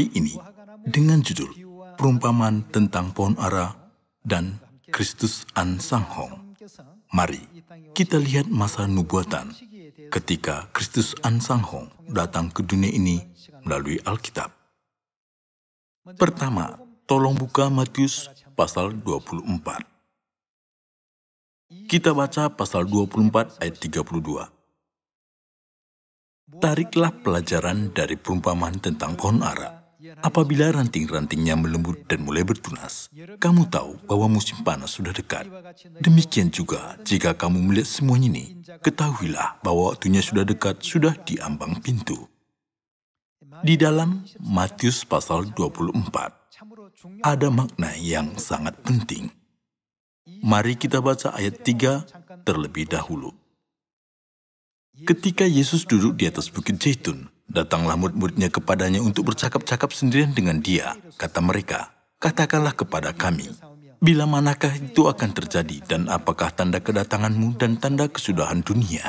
hari ini dengan judul Perumpamaan tentang Pohon Ara dan Kristus An Sang Hong. Mari kita lihat masa nubuatan ketika Kristus An Sang Hong datang ke dunia ini melalui Alkitab. Pertama, tolong buka Matius pasal 24. Kita baca pasal 24 ayat 32. Tariklah pelajaran dari perumpamaan tentang pohon ara. Apabila ranting-rantingnya melembut dan mulai bertunas, kamu tahu bahwa musim panas sudah dekat. Demikian juga jika kamu melihat semuanya ini, ketahuilah bahwa waktunya sudah dekat, sudah di ambang pintu. Di dalam Matius pasal 24, ada makna yang sangat penting. Mari kita baca ayat 3 terlebih dahulu. Ketika Yesus duduk di atas bukit Zaitun, Datanglah murid-muridnya kepadanya untuk bercakap-cakap sendirian dengan dia. Kata mereka, katakanlah kepada kami, bila manakah itu akan terjadi dan apakah tanda kedatanganmu dan tanda kesudahan dunia?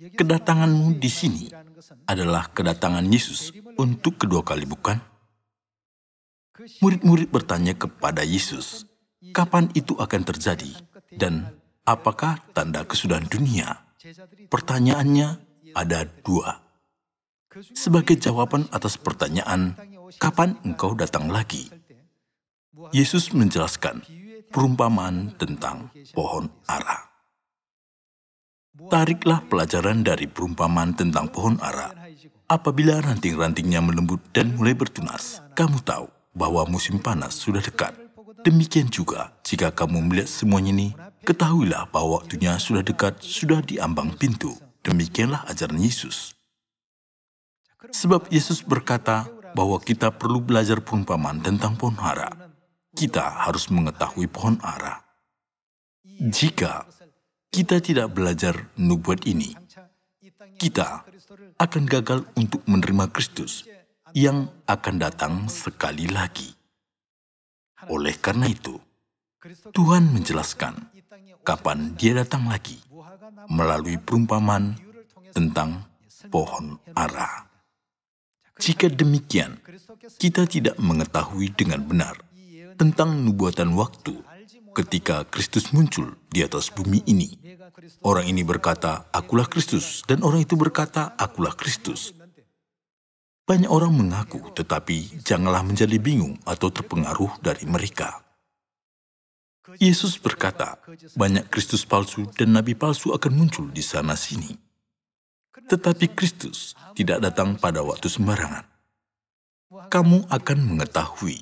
Kedatanganmu di sini adalah kedatangan Yesus untuk kedua kali bukan? Murid-murid bertanya kepada Yesus, kapan itu akan terjadi dan apakah tanda kesudahan dunia? Pertanyaannya ada dua sebagai jawaban atas pertanyaan, "Kapan engkau datang lagi?" Yesus menjelaskan perumpamaan tentang pohon ara. Tariklah pelajaran dari perumpamaan tentang pohon ara. Apabila ranting-rantingnya melembut dan mulai bertunas, kamu tahu bahwa musim panas sudah dekat. Demikian juga, jika kamu melihat semuanya ini, ketahuilah bahwa waktunya sudah dekat, sudah di ambang pintu. Demikianlah ajaran Yesus. Sebab Yesus berkata bahwa kita perlu belajar perumpamaan tentang pohon ara. Kita harus mengetahui pohon ara. Jika kita tidak belajar nubuat ini, kita akan gagal untuk menerima Kristus yang akan datang sekali lagi. Oleh karena itu, Tuhan menjelaskan kapan dia datang lagi melalui perumpamaan tentang pohon ara. Jika demikian, kita tidak mengetahui dengan benar tentang nubuatan waktu ketika Kristus muncul di atas bumi ini. Orang ini berkata, "Akulah Kristus," dan orang itu berkata, "Akulah Kristus." Banyak orang mengaku, tetapi janganlah menjadi bingung atau terpengaruh dari mereka. Yesus berkata, "Banyak Kristus palsu dan nabi palsu akan muncul di sana-sini." Tetapi Kristus tidak datang pada waktu sembarangan. Kamu akan mengetahui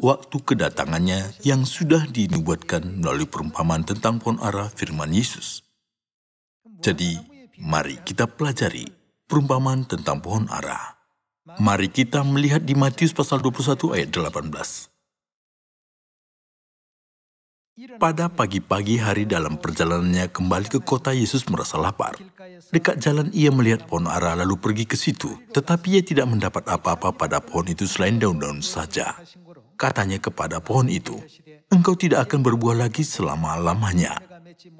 waktu kedatangannya yang sudah dinubuatkan melalui perumpamaan tentang pohon ara firman Yesus. Jadi, mari kita pelajari perumpamaan tentang pohon ara. Mari kita melihat di Matius pasal 21 ayat 18. Pada pagi-pagi hari dalam perjalanannya kembali ke kota, Yesus merasa lapar. Dekat jalan ia melihat pohon ara lalu pergi ke situ, tetapi ia tidak mendapat apa-apa pada pohon itu selain daun-daun saja. Katanya kepada pohon itu, engkau tidak akan berbuah lagi selama-lamanya.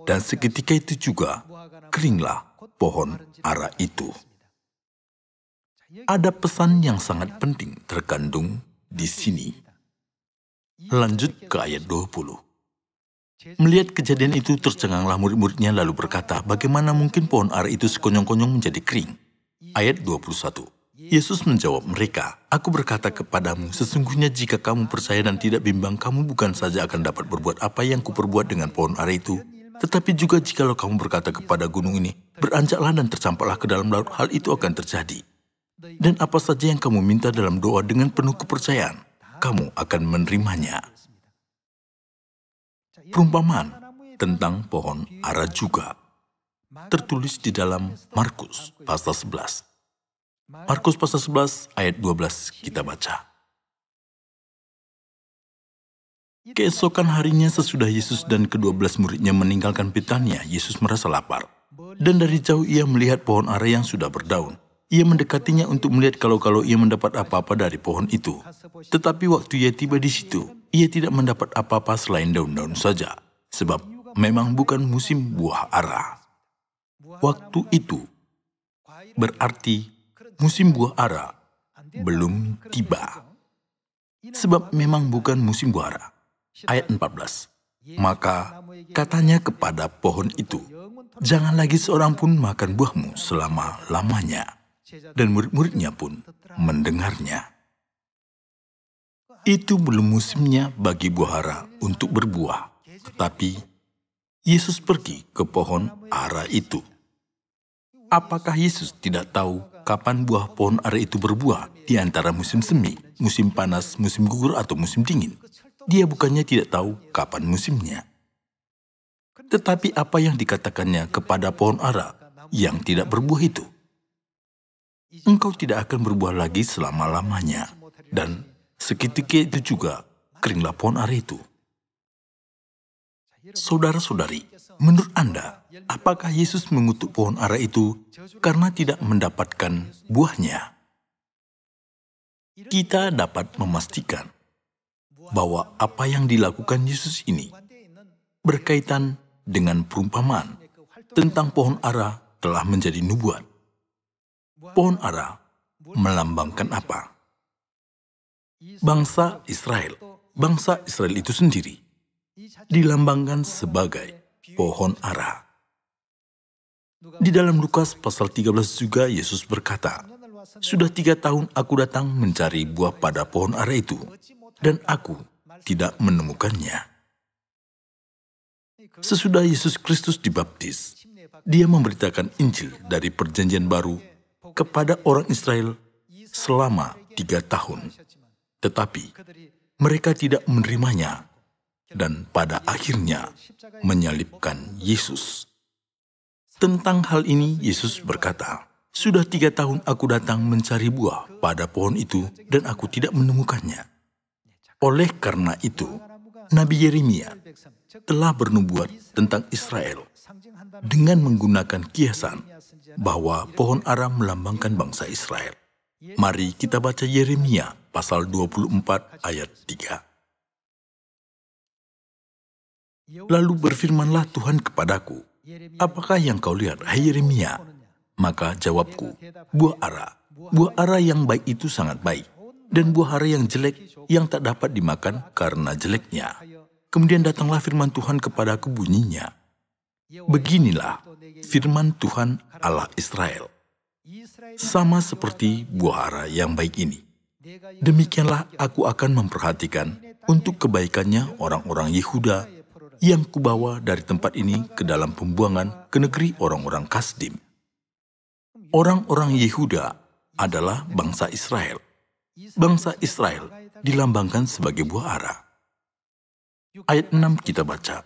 Dan seketika itu juga, keringlah pohon ara itu. Ada pesan yang sangat penting terkandung di sini. Lanjut ke ayat 20. Melihat kejadian itu, tercenganglah murid-muridnya lalu berkata, bagaimana mungkin pohon ar itu sekonyong-konyong menjadi kering? Ayat 21. Yesus menjawab mereka, Aku berkata kepadamu, sesungguhnya jika kamu percaya dan tidak bimbang, kamu bukan saja akan dapat berbuat apa yang kuperbuat dengan pohon ara itu, tetapi juga jikalau kamu berkata kepada gunung ini, beranjaklah dan tercampaklah ke dalam laut, hal itu akan terjadi. Dan apa saja yang kamu minta dalam doa dengan penuh kepercayaan, kamu akan menerimanya perumpamaan tentang pohon ara juga tertulis di dalam Markus pasal 11. Markus pasal 11 ayat 12 kita baca. Keesokan harinya sesudah Yesus dan kedua belas muridnya meninggalkan Betania, Yesus merasa lapar. Dan dari jauh ia melihat pohon ara yang sudah berdaun. Ia mendekatinya untuk melihat kalau-kalau ia mendapat apa-apa dari pohon itu. Tetapi waktu ia tiba di situ, ia tidak mendapat apa-apa selain daun-daun saja, sebab memang bukan musim buah ara. Waktu itu berarti musim buah ara belum tiba. Sebab memang bukan musim buah ara. Ayat 14. Maka katanya kepada pohon itu, jangan lagi seorang pun makan buahmu selama-lamanya. Dan murid-muridnya pun mendengarnya. Itu belum musimnya bagi buah ara untuk berbuah. Tetapi Yesus pergi ke pohon ara itu. Apakah Yesus tidak tahu kapan buah pohon ara itu berbuah di antara musim semi, musim panas, musim gugur, atau musim dingin? Dia bukannya tidak tahu kapan musimnya. Tetapi apa yang dikatakannya kepada pohon ara yang tidak berbuah itu? Engkau tidak akan berbuah lagi selama-lamanya, dan Seketika itu juga, keringlah pohon ara itu. Saudara-saudari, menurut Anda, apakah Yesus mengutuk pohon ara itu karena tidak mendapatkan buahnya? Kita dapat memastikan bahwa apa yang dilakukan Yesus ini berkaitan dengan perumpamaan tentang pohon ara telah menjadi nubuat. Pohon ara melambangkan apa? bangsa Israel. Bangsa Israel itu sendiri dilambangkan sebagai pohon ara. Di dalam Lukas pasal 13 juga Yesus berkata, Sudah tiga tahun aku datang mencari buah pada pohon ara itu, dan aku tidak menemukannya. Sesudah Yesus Kristus dibaptis, dia memberitakan Injil dari perjanjian baru kepada orang Israel selama tiga tahun. Tetapi mereka tidak menerimanya dan pada akhirnya menyalibkan Yesus. Tentang hal ini, Yesus berkata, sudah tiga tahun aku datang mencari buah pada pohon itu dan aku tidak menemukannya. Oleh karena itu, Nabi Yeremia telah bernubuat tentang Israel dengan menggunakan kiasan bahwa pohon aram melambangkan bangsa Israel. Mari kita baca Yeremia pasal 24 ayat 3. Lalu berfirmanlah Tuhan kepadaku, Apakah yang kau lihat, hai Yeremia? Maka jawabku, buah ara. Buah ara yang baik itu sangat baik, dan buah ara yang jelek yang tak dapat dimakan karena jeleknya. Kemudian datanglah firman Tuhan kepadaku bunyinya, Beginilah firman Tuhan Allah Israel sama seperti buah ara yang baik ini. Demikianlah aku akan memperhatikan untuk kebaikannya orang-orang Yehuda yang kubawa dari tempat ini ke dalam pembuangan ke negeri orang-orang Kasdim. Orang-orang Yehuda adalah bangsa Israel. Bangsa Israel dilambangkan sebagai buah ara. Ayat 6 kita baca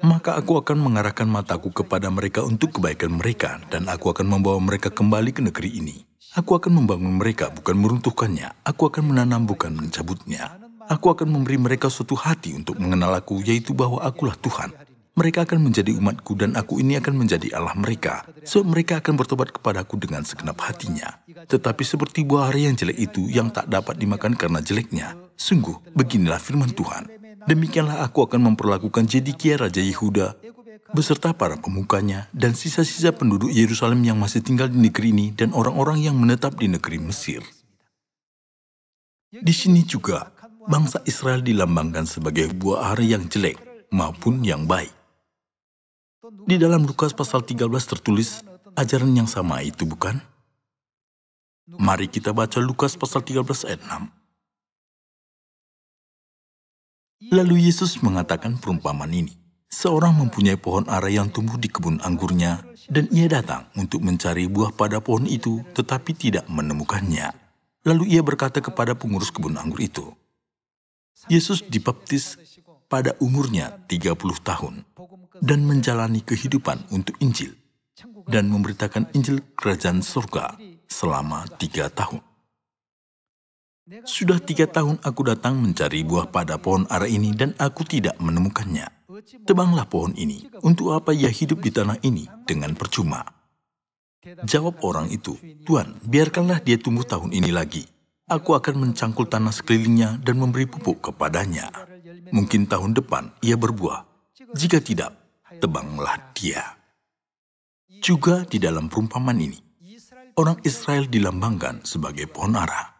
maka aku akan mengarahkan mataku kepada mereka untuk kebaikan mereka, dan aku akan membawa mereka kembali ke negeri ini. Aku akan membangun mereka, bukan meruntuhkannya. Aku akan menanam, bukan mencabutnya. Aku akan memberi mereka suatu hati untuk mengenal aku, yaitu bahwa akulah Tuhan. Mereka akan menjadi umatku dan aku ini akan menjadi Allah mereka. Sebab mereka akan bertobat kepadaku dengan segenap hatinya. Tetapi seperti buah hari yang jelek itu yang tak dapat dimakan karena jeleknya. Sungguh, beginilah firman Tuhan demikianlah aku akan memperlakukan Jedikia Raja Yehuda, beserta para pemukanya dan sisa-sisa penduduk Yerusalem yang masih tinggal di negeri ini dan orang-orang yang menetap di negeri Mesir. Di sini juga, bangsa Israel dilambangkan sebagai buah hari yang jelek maupun yang baik. Di dalam Lukas pasal 13 tertulis ajaran yang sama itu bukan? Mari kita baca Lukas pasal 13 ayat 6. Lalu Yesus mengatakan perumpamaan ini. Seorang mempunyai pohon ara yang tumbuh di kebun anggurnya, dan ia datang untuk mencari buah pada pohon itu, tetapi tidak menemukannya. Lalu ia berkata kepada pengurus kebun anggur itu, Yesus dibaptis pada umurnya 30 tahun dan menjalani kehidupan untuk Injil dan memberitakan Injil Kerajaan Surga selama tiga tahun. Sudah tiga tahun aku datang mencari buah pada pohon ara ini dan aku tidak menemukannya. Tebanglah pohon ini, untuk apa ia hidup di tanah ini dengan percuma? Jawab orang itu, Tuhan, biarkanlah dia tumbuh tahun ini lagi. Aku akan mencangkul tanah sekelilingnya dan memberi pupuk kepadanya. Mungkin tahun depan ia berbuah. Jika tidak, tebanglah dia. Juga di dalam perumpamaan ini, orang Israel dilambangkan sebagai pohon ara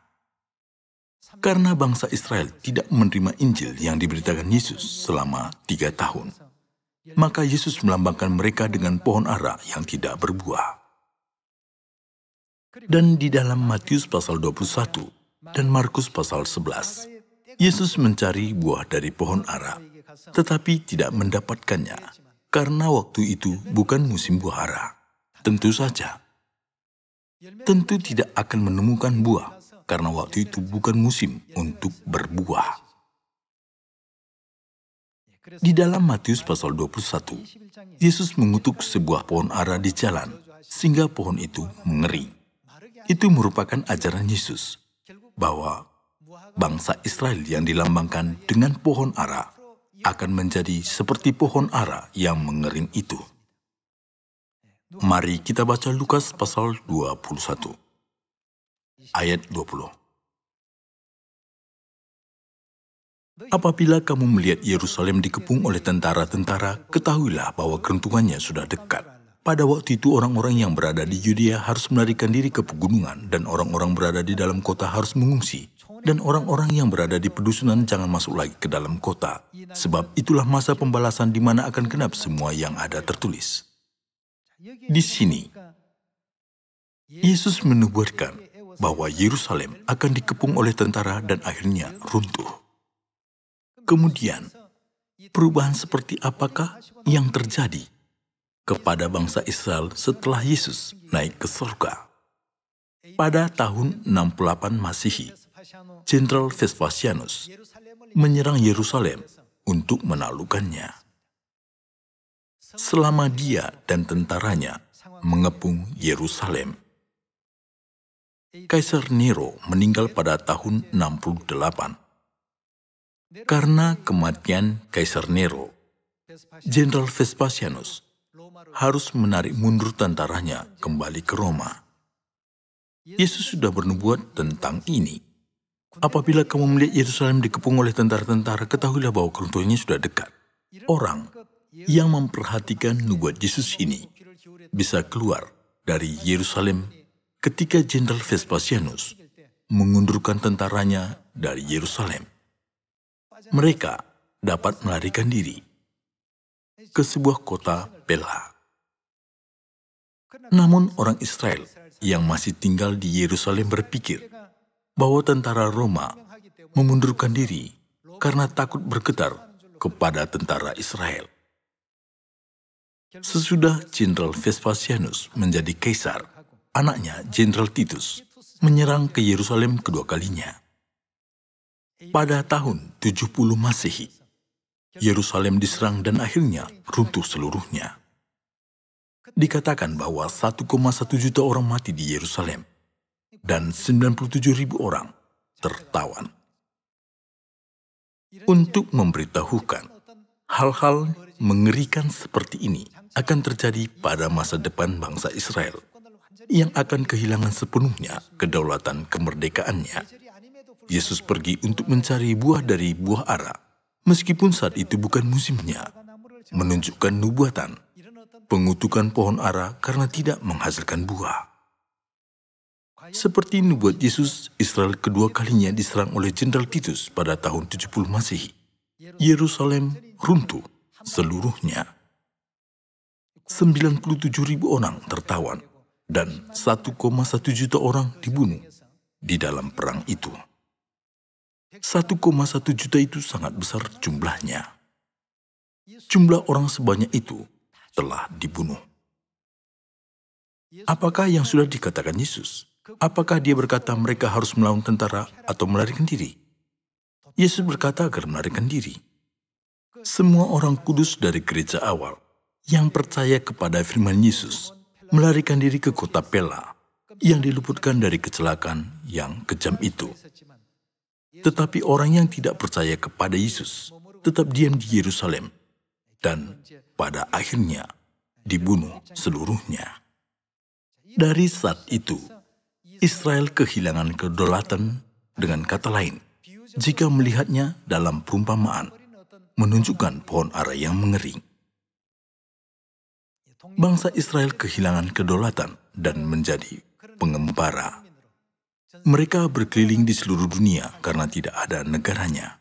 karena bangsa Israel tidak menerima Injil yang diberitakan Yesus selama tiga tahun. Maka Yesus melambangkan mereka dengan pohon ara yang tidak berbuah. Dan di dalam Matius pasal 21 dan Markus pasal 11, Yesus mencari buah dari pohon ara, tetapi tidak mendapatkannya, karena waktu itu bukan musim buah ara. Tentu saja, tentu tidak akan menemukan buah karena waktu itu bukan musim untuk berbuah. Di dalam Matius pasal 21, Yesus mengutuk sebuah pohon ara di jalan, sehingga pohon itu mengering. Itu merupakan ajaran Yesus, bahwa bangsa Israel yang dilambangkan dengan pohon ara akan menjadi seperti pohon ara yang mengering itu. Mari kita baca Lukas pasal 21 ayat 20. Apabila kamu melihat Yerusalem dikepung oleh tentara-tentara, ketahuilah bahwa keruntuhannya sudah dekat. Pada waktu itu orang-orang yang berada di Yudea harus melarikan diri ke pegunungan dan orang-orang berada di dalam kota harus mengungsi. Dan orang-orang yang berada di pedusunan jangan masuk lagi ke dalam kota, sebab itulah masa pembalasan di mana akan genap semua yang ada tertulis. Di sini, Yesus menubuatkan bahwa Yerusalem akan dikepung oleh tentara dan akhirnya runtuh. Kemudian, perubahan seperti apakah yang terjadi kepada bangsa Israel setelah Yesus naik ke surga? Pada tahun 68 Masehi, Jenderal Vespasianus menyerang Yerusalem untuk menalukannya. Selama dia dan tentaranya mengepung Yerusalem, Kaisar Nero meninggal pada tahun 68. Karena kematian Kaisar Nero, Jenderal Vespasianus harus menarik mundur tentaranya kembali ke Roma. Yesus sudah bernubuat tentang ini. Apabila kamu melihat Yerusalem dikepung oleh tentara-tentara, ketahuilah bahwa keruntuhannya sudah dekat. Orang yang memperhatikan nubuat Yesus ini bisa keluar dari Yerusalem ketika Jenderal Vespasianus mengundurkan tentaranya dari Yerusalem. Mereka dapat melarikan diri ke sebuah kota Pelha. Namun orang Israel yang masih tinggal di Yerusalem berpikir bahwa tentara Roma memundurkan diri karena takut bergetar kepada tentara Israel. Sesudah Jenderal Vespasianus menjadi kaisar, anaknya Jenderal Titus, menyerang ke Yerusalem kedua kalinya. Pada tahun 70 Masehi, Yerusalem diserang dan akhirnya runtuh seluruhnya. Dikatakan bahwa 1,1 juta orang mati di Yerusalem dan 97 ribu orang tertawan. Untuk memberitahukan hal-hal mengerikan seperti ini akan terjadi pada masa depan bangsa Israel yang akan kehilangan sepenuhnya kedaulatan kemerdekaannya. Yesus pergi untuk mencari buah dari buah ara, meskipun saat itu bukan musimnya, menunjukkan nubuatan, pengutukan pohon ara karena tidak menghasilkan buah. Seperti nubuat Yesus, Israel kedua kalinya diserang oleh Jenderal Titus pada tahun 70 Masehi. Yerusalem runtuh seluruhnya. 97 ribu orang tertawan dan 1,1 juta orang dibunuh di dalam perang itu. 1,1 juta itu sangat besar jumlahnya. Jumlah orang sebanyak itu telah dibunuh. Apakah yang sudah dikatakan Yesus? Apakah dia berkata mereka harus melawan tentara atau melarikan diri? Yesus berkata agar melarikan diri. Semua orang kudus dari gereja awal yang percaya kepada firman Yesus melarikan diri ke kota Pela yang diluputkan dari kecelakaan yang kejam itu. Tetapi orang yang tidak percaya kepada Yesus tetap diam di Yerusalem dan pada akhirnya dibunuh seluruhnya. Dari saat itu, Israel kehilangan kedaulatan dengan kata lain, jika melihatnya dalam perumpamaan, menunjukkan pohon ara yang mengering bangsa Israel kehilangan kedaulatan dan menjadi pengembara. Mereka berkeliling di seluruh dunia karena tidak ada negaranya.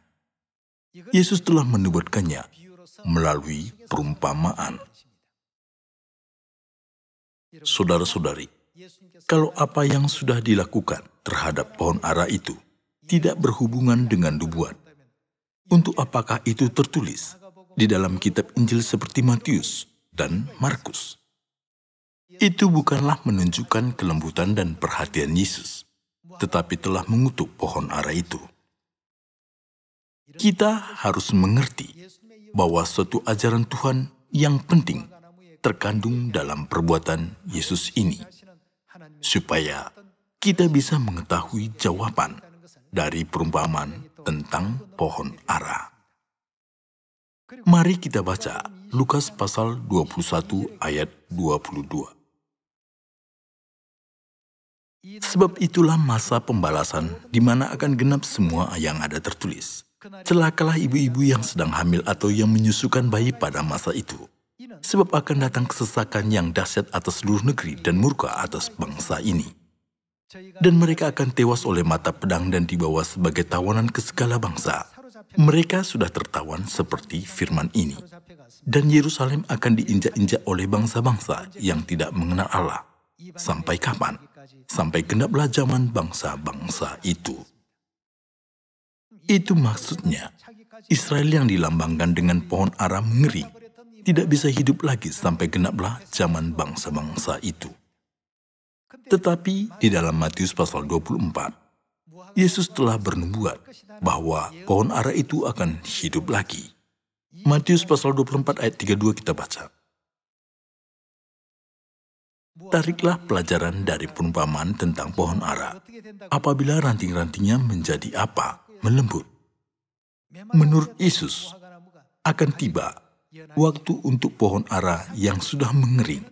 Yesus telah menubuatkannya melalui perumpamaan. Saudara-saudari, kalau apa yang sudah dilakukan terhadap pohon ara itu tidak berhubungan dengan dubuat, untuk apakah itu tertulis di dalam kitab Injil seperti Matius dan Markus. Itu bukanlah menunjukkan kelembutan dan perhatian Yesus, tetapi telah mengutuk pohon ara itu. Kita harus mengerti bahwa suatu ajaran Tuhan yang penting terkandung dalam perbuatan Yesus ini, supaya kita bisa mengetahui jawaban dari perumpamaan tentang pohon ara. Mari kita baca Lukas pasal 21 ayat 22. Sebab itulah masa pembalasan di mana akan genap semua yang ada tertulis. Celakalah ibu-ibu yang sedang hamil atau yang menyusukan bayi pada masa itu. Sebab akan datang kesesakan yang dahsyat atas seluruh negeri dan murka atas bangsa ini. Dan mereka akan tewas oleh mata pedang dan dibawa sebagai tawanan ke segala bangsa mereka sudah tertawan seperti firman ini. Dan Yerusalem akan diinjak-injak oleh bangsa-bangsa yang tidak mengenal Allah. Sampai kapan? Sampai genaplah zaman bangsa-bangsa itu. Itu maksudnya, Israel yang dilambangkan dengan pohon aram ngeri tidak bisa hidup lagi sampai genaplah zaman bangsa-bangsa itu. Tetapi di dalam Matius pasal 24, Yesus telah bernubuat bahwa pohon ara itu akan hidup lagi. Matius pasal 24 ayat 32 kita baca. Tariklah pelajaran dari perumpamaan tentang pohon ara. Apabila ranting-rantingnya menjadi apa? Melembut. Menurut Yesus, akan tiba waktu untuk pohon ara yang sudah mengering,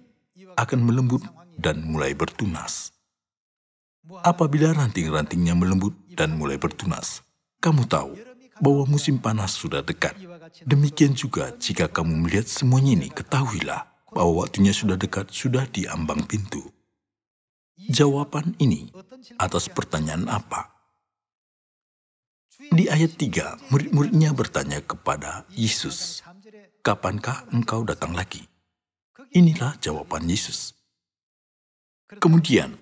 akan melembut dan mulai bertunas apabila ranting-rantingnya melembut dan mulai bertunas. Kamu tahu bahwa musim panas sudah dekat. Demikian juga jika kamu melihat semuanya ini, ketahuilah bahwa waktunya sudah dekat, sudah di ambang pintu. Jawaban ini atas pertanyaan apa? Di ayat 3, murid-muridnya bertanya kepada Yesus, Kapankah engkau datang lagi? Inilah jawaban Yesus. Kemudian,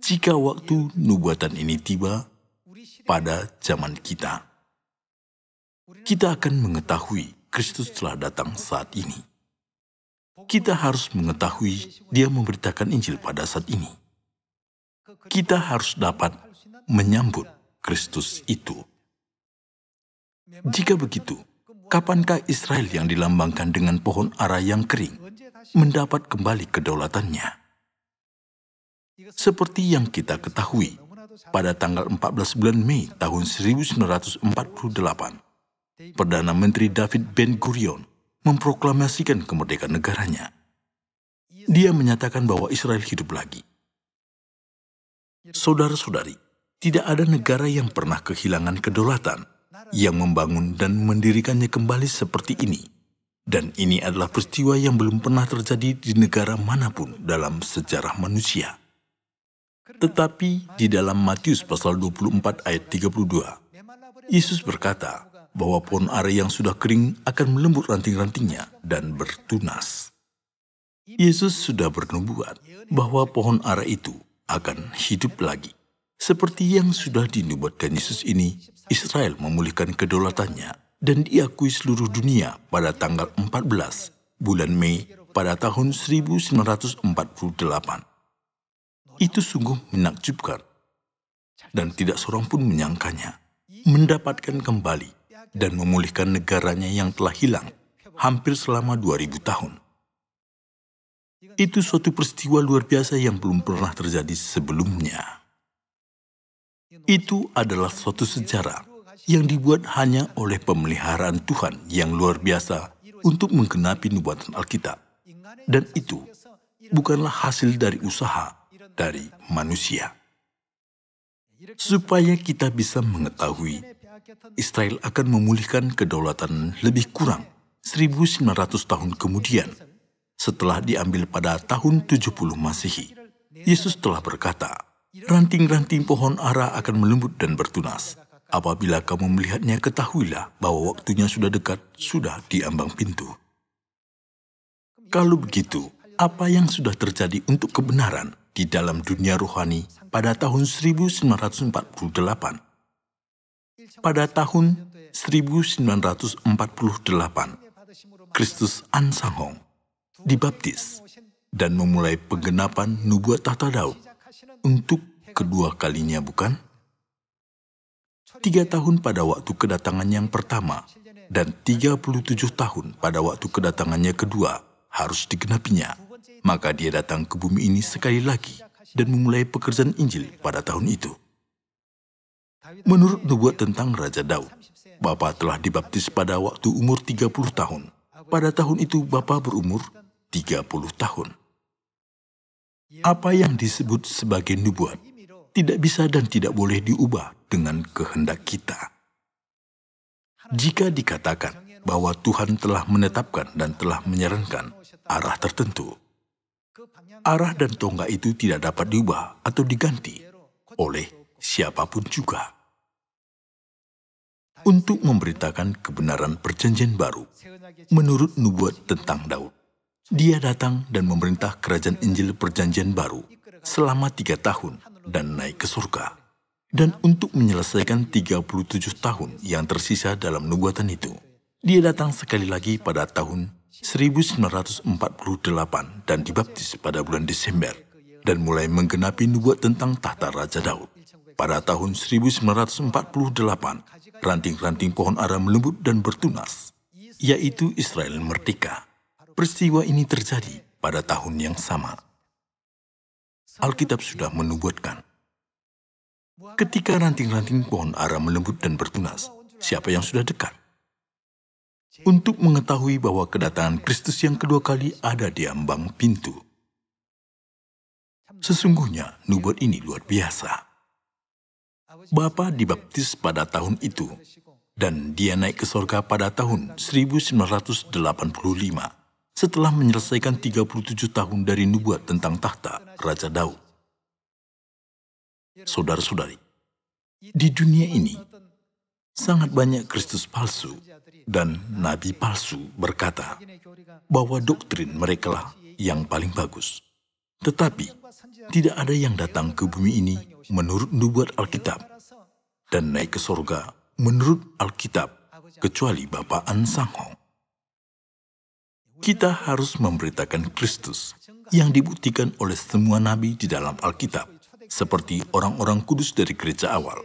jika waktu nubuatan ini tiba pada zaman kita. Kita akan mengetahui Kristus telah datang saat ini. Kita harus mengetahui dia memberitakan Injil pada saat ini. Kita harus dapat menyambut Kristus itu. Jika begitu, kapankah Israel yang dilambangkan dengan pohon ara yang kering mendapat kembali kedaulatannya? Seperti yang kita ketahui, pada tanggal 14 bulan Mei tahun 1948, Perdana Menteri David Ben Gurion memproklamasikan kemerdekaan negaranya. Dia menyatakan bahwa Israel hidup lagi. Saudara-saudari, tidak ada negara yang pernah kehilangan kedaulatan yang membangun dan mendirikannya kembali seperti ini. Dan ini adalah peristiwa yang belum pernah terjadi di negara manapun dalam sejarah manusia. Tetapi di dalam Matius pasal 24 ayat 32, Yesus berkata bahwa pohon ara yang sudah kering akan melembut ranting-rantingnya dan bertunas. Yesus sudah bernubuat bahwa pohon ara itu akan hidup lagi. Seperti yang sudah dinubuatkan Yesus ini, Israel memulihkan kedaulatannya dan diakui seluruh dunia pada tanggal 14 bulan Mei pada tahun 1948. Itu sungguh menakjubkan. Dan tidak seorang pun menyangkanya. Mendapatkan kembali dan memulihkan negaranya yang telah hilang hampir selama 2000 tahun. Itu suatu peristiwa luar biasa yang belum pernah terjadi sebelumnya. Itu adalah suatu sejarah yang dibuat hanya oleh pemeliharaan Tuhan yang luar biasa untuk menggenapi nubuatan Alkitab. Dan itu bukanlah hasil dari usaha dari manusia. Supaya kita bisa mengetahui, Israel akan memulihkan kedaulatan lebih kurang 1900 tahun kemudian setelah diambil pada tahun 70 Masehi. Yesus telah berkata, ranting-ranting pohon ara akan melembut dan bertunas. Apabila kamu melihatnya, ketahuilah bahwa waktunya sudah dekat, sudah diambang pintu. Kalau begitu, apa yang sudah terjadi untuk kebenaran di dalam dunia rohani pada tahun 1948. Pada tahun 1948, Kristus Ansangong dibaptis dan memulai penggenapan nubuat tata Daud untuk kedua kalinya bukan? Tiga tahun pada waktu kedatangan yang pertama dan 37 tahun pada waktu kedatangannya kedua harus digenapinya. Maka dia datang ke bumi ini sekali lagi dan memulai pekerjaan Injil pada tahun itu. Menurut nubuat tentang Raja Daud, Bapa telah dibaptis pada waktu umur 30 tahun. Pada tahun itu Bapa berumur 30 tahun. Apa yang disebut sebagai nubuat tidak bisa dan tidak boleh diubah dengan kehendak kita. Jika dikatakan bahwa Tuhan telah menetapkan dan telah menyarankan arah tertentu, Arah dan tonggak itu tidak dapat diubah atau diganti oleh siapapun juga. Untuk memberitakan kebenaran perjanjian baru menurut nubuat tentang Daud. Dia datang dan memerintah kerajaan Injil perjanjian baru selama tiga tahun dan naik ke surga. Dan untuk menyelesaikan 37 tahun yang tersisa dalam nubuatan itu, dia datang sekali lagi pada tahun 1948 dan dibaptis pada bulan Desember dan mulai menggenapi nubuat tentang tahta Raja Daud. Pada tahun 1948, ranting-ranting pohon ara melembut dan bertunas, yaitu Israel merdeka. Peristiwa ini terjadi pada tahun yang sama. Alkitab sudah menubuatkan. Ketika ranting-ranting pohon ara melembut dan bertunas, siapa yang sudah dekat? untuk mengetahui bahwa kedatangan Kristus yang kedua kali ada di ambang pintu. Sesungguhnya nubuat ini luar biasa. Bapa dibaptis pada tahun itu, dan dia naik ke sorga pada tahun 1985 setelah menyelesaikan 37 tahun dari nubuat tentang tahta Raja Daud. Saudara-saudari, di dunia ini sangat banyak Kristus palsu dan nabi palsu berkata bahwa doktrin merekalah yang paling bagus. Tetapi tidak ada yang datang ke bumi ini menurut nubuat Alkitab dan naik ke sorga menurut Alkitab kecuali Bapak Ansangho. Kita harus memberitakan Kristus yang dibuktikan oleh semua nabi di dalam Alkitab seperti orang-orang kudus dari gereja awal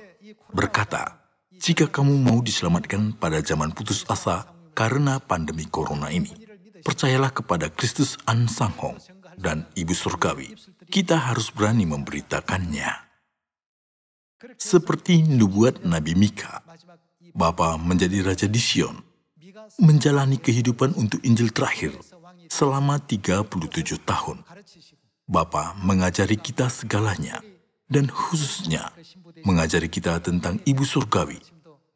berkata, jika kamu mau diselamatkan pada zaman putus asa karena pandemi corona ini, percayalah kepada Kristus An Sang Hong dan Ibu Surgawi. Kita harus berani memberitakannya. Seperti nubuat Nabi Mika, Bapa menjadi Raja di Sion, menjalani kehidupan untuk Injil terakhir selama 37 tahun. Bapa mengajari kita segalanya, dan khususnya mengajari kita tentang ibu surgawi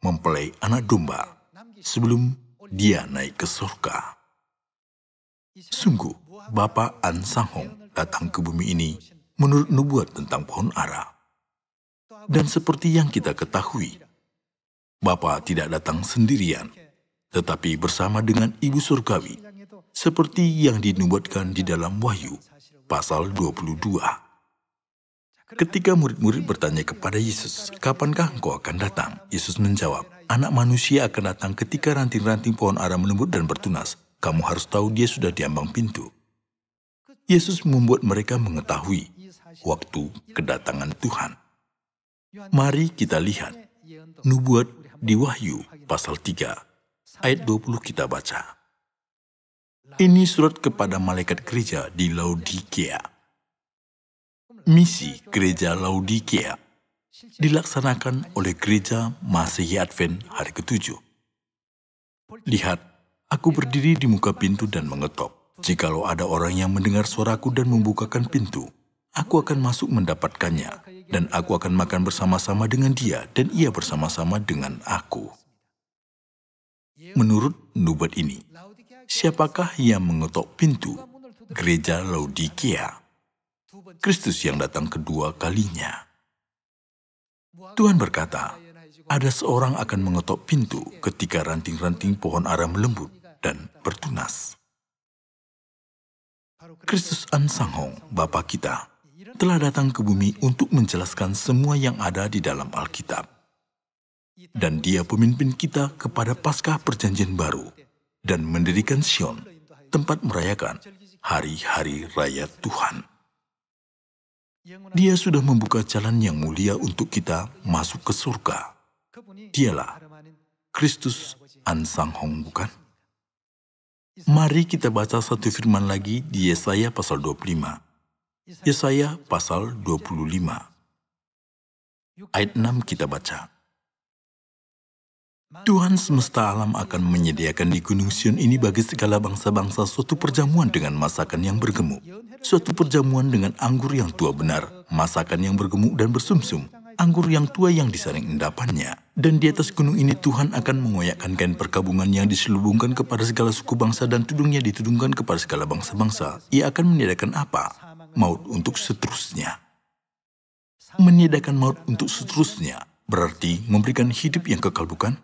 mempelai anak domba sebelum dia naik ke surga. Sungguh, Bapak An Sanghong datang ke bumi ini menurut nubuat tentang pohon ara. Dan seperti yang kita ketahui, Bapak tidak datang sendirian, tetapi bersama dengan Ibu Surgawi, seperti yang dinubuatkan di dalam Wahyu pasal 22. Ketika murid-murid bertanya kepada Yesus, "Kapankah engkau akan datang?" Yesus menjawab, "Anak manusia akan datang ketika ranting-ranting pohon ara menembut dan bertunas. Kamu harus tahu dia sudah di ambang pintu." Yesus membuat mereka mengetahui waktu kedatangan Tuhan. Mari kita lihat nubuat di Wahyu pasal 3 ayat 20 kita baca. Ini surat kepada malaikat gereja di Laodikea. Misi Gereja Laodikia dilaksanakan oleh Gereja Masehi Advent hari ketujuh. Lihat, aku berdiri di muka pintu dan mengetok. Jikalau ada orang yang mendengar suaraku dan membukakan pintu, aku akan masuk mendapatkannya, dan aku akan makan bersama-sama dengan dia, dan ia bersama-sama dengan aku. Menurut nubat ini, siapakah yang mengetok pintu gereja Laodikia? Kristus yang datang kedua kalinya. Tuhan berkata, ada seorang akan mengetok pintu ketika ranting-ranting pohon ara melembut dan bertunas. Kristus An Hong, Bapa kita, telah datang ke bumi untuk menjelaskan semua yang ada di dalam Alkitab. Dan dia pemimpin kita kepada Paskah Perjanjian Baru dan mendirikan Sion, tempat merayakan hari-hari raya Tuhan. Dia sudah membuka jalan yang mulia untuk kita masuk ke surga. Dialah Kristus An Sang Hong, bukan? Mari kita baca satu firman lagi di Yesaya pasal 25. Yesaya pasal 25. Ayat 6 kita baca. Tuhan semesta alam akan menyediakan di Gunung Sion ini bagi segala bangsa-bangsa suatu perjamuan dengan masakan yang bergemuk. Suatu perjamuan dengan anggur yang tua benar, masakan yang bergemuk dan bersumsum, anggur yang tua yang disaring endapannya. Dan di atas gunung ini Tuhan akan mengoyakkan kain perkabungan yang diselubungkan kepada segala suku bangsa dan tudungnya ditudungkan kepada segala bangsa-bangsa. Ia akan menyediakan apa? Maut untuk seterusnya. Menyediakan maut untuk seterusnya, berarti memberikan hidup yang kekal bukan?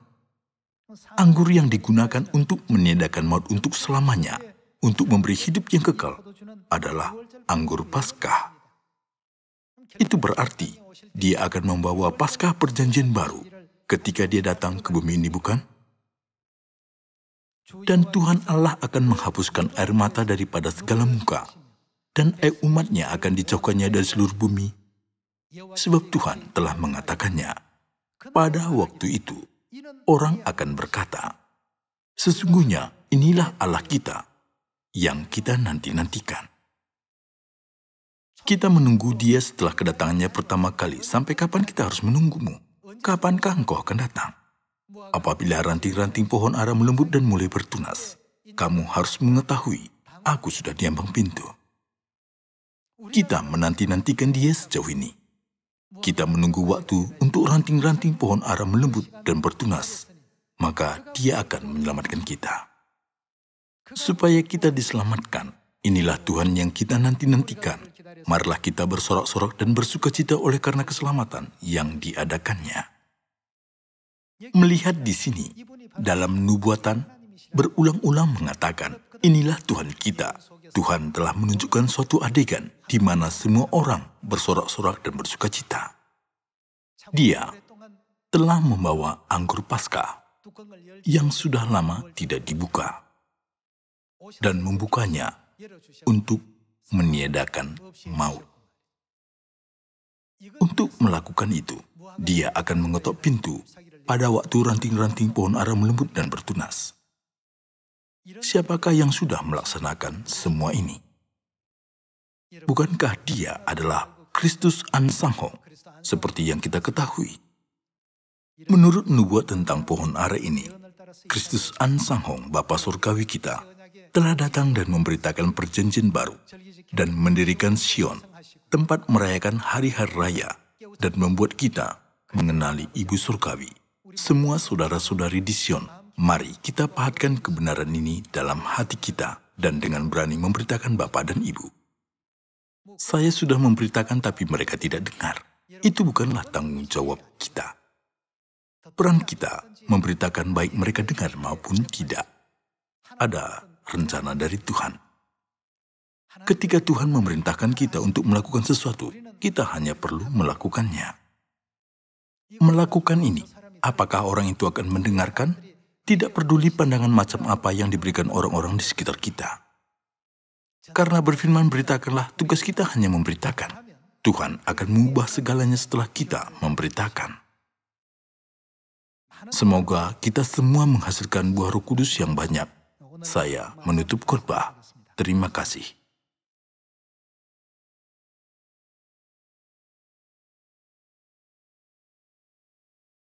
Anggur yang digunakan untuk meniadakan maut untuk selamanya, untuk memberi hidup yang kekal, adalah anggur Paskah. Itu berarti dia akan membawa Paskah perjanjian baru ketika dia datang ke bumi ini, bukan? Dan Tuhan Allah akan menghapuskan air mata daripada segala muka, dan air umatnya akan dicokoknya dari seluruh bumi, sebab Tuhan telah mengatakannya pada waktu itu orang akan berkata, "Sesungguhnya inilah Allah kita yang kita nanti-nantikan." Kita menunggu Dia setelah kedatangannya pertama kali. Sampai kapan kita harus menunggumu? Kapankah engkau akan datang? Apabila ranting-ranting pohon ara melembut dan mulai bertunas, kamu harus mengetahui, aku sudah diambang pintu. Kita menanti-nantikan dia sejauh ini. Kita menunggu waktu untuk ranting-ranting pohon ara melembut dan bertunas, maka dia akan menyelamatkan kita. Supaya kita diselamatkan, inilah Tuhan yang kita nanti-nantikan. Marilah kita bersorak-sorak dan bersuka cita oleh karena keselamatan yang diadakannya. Melihat di sini, dalam nubuatan, berulang-ulang mengatakan, inilah Tuhan kita. Tuhan telah menunjukkan suatu adegan di mana semua orang bersorak-sorak dan bersuka cita. Dia telah membawa anggur Paskah yang sudah lama tidak dibuka dan membukanya untuk meniadakan maut. Untuk melakukan itu, dia akan mengetok pintu pada waktu ranting-ranting pohon ara melembut dan bertunas. Siapakah yang sudah melaksanakan semua ini? Bukankah dia adalah Kristus Hong? seperti yang kita ketahui? Menurut nubuat tentang pohon ara ini, Kristus Hong, Bapa Surgawi kita, telah datang dan memberitakan perjanjian baru dan mendirikan Sion, tempat merayakan hari-hari raya dan membuat kita mengenali Ibu Surgawi. Semua saudara-saudari di Sion, mari kita pahatkan kebenaran ini dalam hati kita dan dengan berani memberitakan Bapa dan Ibu. Saya sudah memberitakan tapi mereka tidak dengar. Itu bukanlah tanggung jawab kita. Peran kita memberitakan baik mereka dengar maupun tidak. Ada rencana dari Tuhan. Ketika Tuhan memerintahkan kita untuk melakukan sesuatu, kita hanya perlu melakukannya. Melakukan ini, apakah orang itu akan mendengarkan? Tidak peduli pandangan macam apa yang diberikan orang-orang di sekitar kita. Karena berfirman beritakanlah, tugas kita hanya memberitakan. Tuhan akan mengubah segalanya setelah kita memberitakan. Semoga kita semua menghasilkan buah roh kudus yang banyak. Saya menutup khotbah. Terima kasih.